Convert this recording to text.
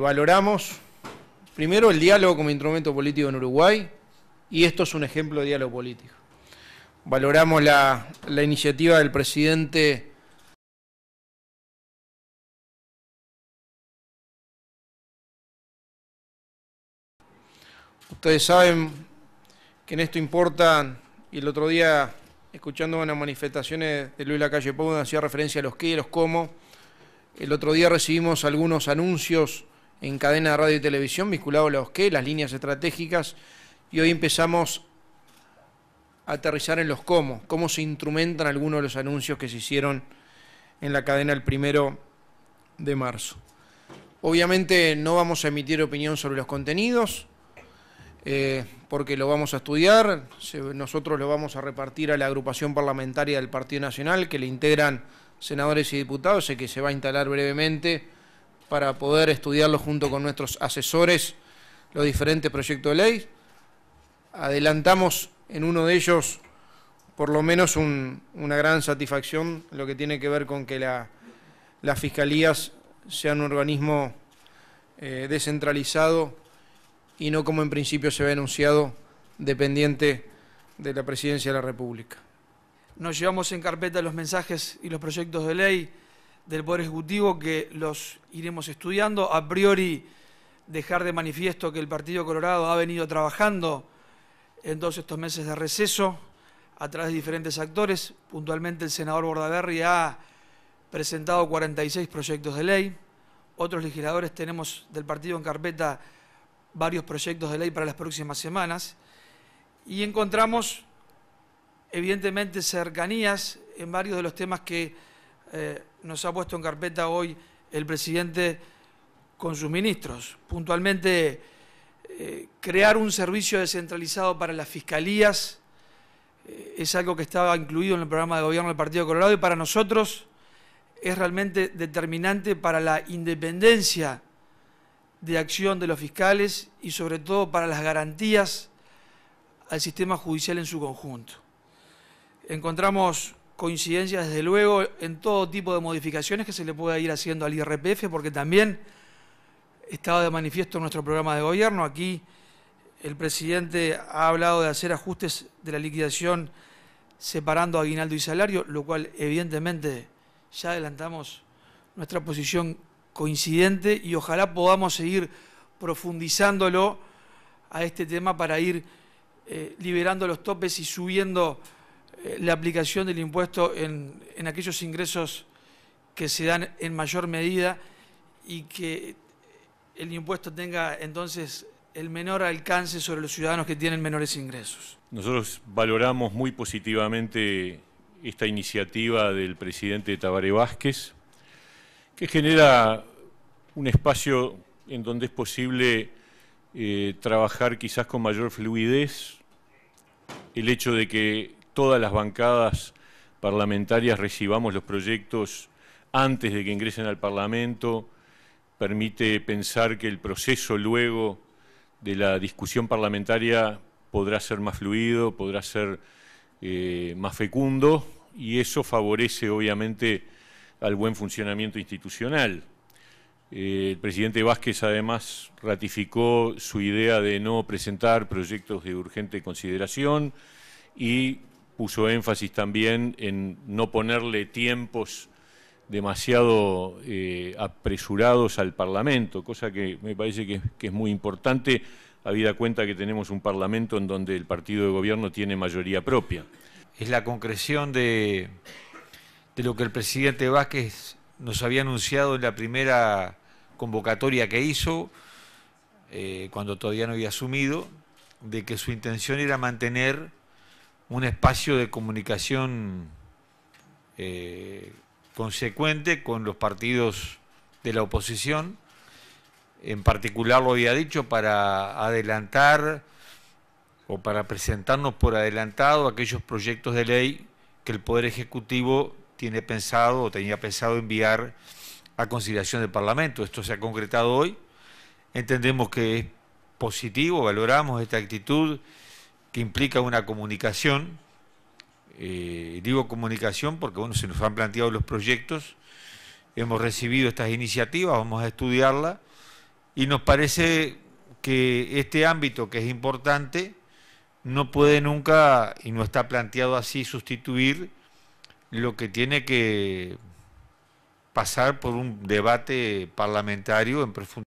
Valoramos primero el diálogo como instrumento político en Uruguay y esto es un ejemplo de diálogo político. Valoramos la, iniciativa del presidente. Ustedes saben que en esto importa y el otro día, escuchando unas manifestaciones de Luis Lacalle Pau, hacía referencia a los qué y los cómo. El otro día recibimos algunos anuncios en cadena de radio y televisión vinculado a los qué, las líneas estratégicas, y hoy empezamos a aterrizar en los cómo, cómo se instrumentan algunos de los anuncios que se hicieron en la cadena el primero de marzo. Obviamente no vamos a emitir opinión sobre los contenidos, eh, porque lo vamos a estudiar, nosotros lo vamos a repartir a la agrupación parlamentaria del Partido Nacional, que le integran senadores y diputados, sé que se va a instalar brevemente para poder estudiarlo junto con nuestros asesores los diferentes proyectos de ley. Adelantamos en uno de ellos por lo menos una gran satisfacción, lo que tiene que ver con que las fiscalías sean un organismo eh, descentralizado y no como en principio se ve enunciado dependiente de la Presidencia de la República. Nos llevamos en carpeta los mensajes y los proyectos de ley del Poder Ejecutivo que los iremos estudiando. A priori, dejar de manifiesto que el Partido Colorado ha venido trabajando en todos estos meses de receso a través de diferentes actores. Puntualmente, el senador Bordaberry ha presentado 46 proyectos de ley. Otros legisladores tenemos del partido en carpeta varios proyectos de ley para las próximas semanas. Y encontramos, evidentemente, cercanías en varios de los temas que eh, nos ha puesto en carpeta hoy el presidente con sus ministros. Puntualmente, eh, crear un servicio descentralizado para las fiscalías eh, es algo que estaba incluido en el programa de gobierno del Partido Colorado y para nosotros es realmente determinante para la independencia de acción de los fiscales y sobre todo para las garantías al sistema judicial en su conjunto. Encontramos coincidencias, desde luego, en todo tipo de modificaciones que se le pueda ir haciendo al IRPF, porque también estaba de manifiesto nuestro programa de gobierno. Aquí el presidente ha hablado de hacer ajustes de la liquidación separando aguinaldo y salario, lo cual evidentemente ya adelantamos nuestra posición coincidente y ojalá podamos seguir profundizándolo a este tema para ir eh, liberando los topes y subiendo eh, la aplicación del impuesto en, aquellos ingresos que se dan en mayor medida y que el impuesto tenga entonces el menor alcance sobre los ciudadanos que tienen menores ingresos. Nosotros valoramos muy positivamente esta iniciativa del presidente Tabaré Vázquez, que genera un espacio en donde es posible eh, trabajar quizás con mayor fluidez, el hecho de que todas las bancadas parlamentarias recibamos los proyectos antes de que ingresen al Parlamento, permite pensar que el proceso luego de la discusión parlamentaria podrá ser más fluido, podrá ser eh, más fecundo y eso favorece obviamente al buen funcionamiento institucional. Eh, el presidente Vázquez además ratificó su idea de no presentar proyectos de urgente consideración y puso énfasis también en no ponerle tiempos demasiado eh, apresurados al Parlamento, cosa que me parece que, es muy importante, habida cuenta que tenemos un Parlamento en donde el partido de gobierno tiene mayoría propia. Es la concreción de, lo que el presidente Vázquez nos había anunciado en la primera convocatoria que hizo, eh, cuando todavía no había asumido, de que su intención era mantener un espacio de comunicación eh, consecuente con los partidos de la oposición. En particular lo había dicho para adelantar o para presentarnos por adelantado aquellos proyectos de ley que el Poder Ejecutivo tiene pensado o tenía pensado enviar a conciliación del Parlamento. Esto se ha concretado hoy. Entendemos que es positivo, valoramos esta actitud que implica una comunicación. Eh, digo comunicación porque bueno, se nos han planteado los proyectos, hemos recibido estas iniciativas, vamos a estudiarlas y nos parece que este ámbito que es importante no puede nunca, y no está planteado así, sustituir lo que tiene que pasar por un debate parlamentario en profundidad.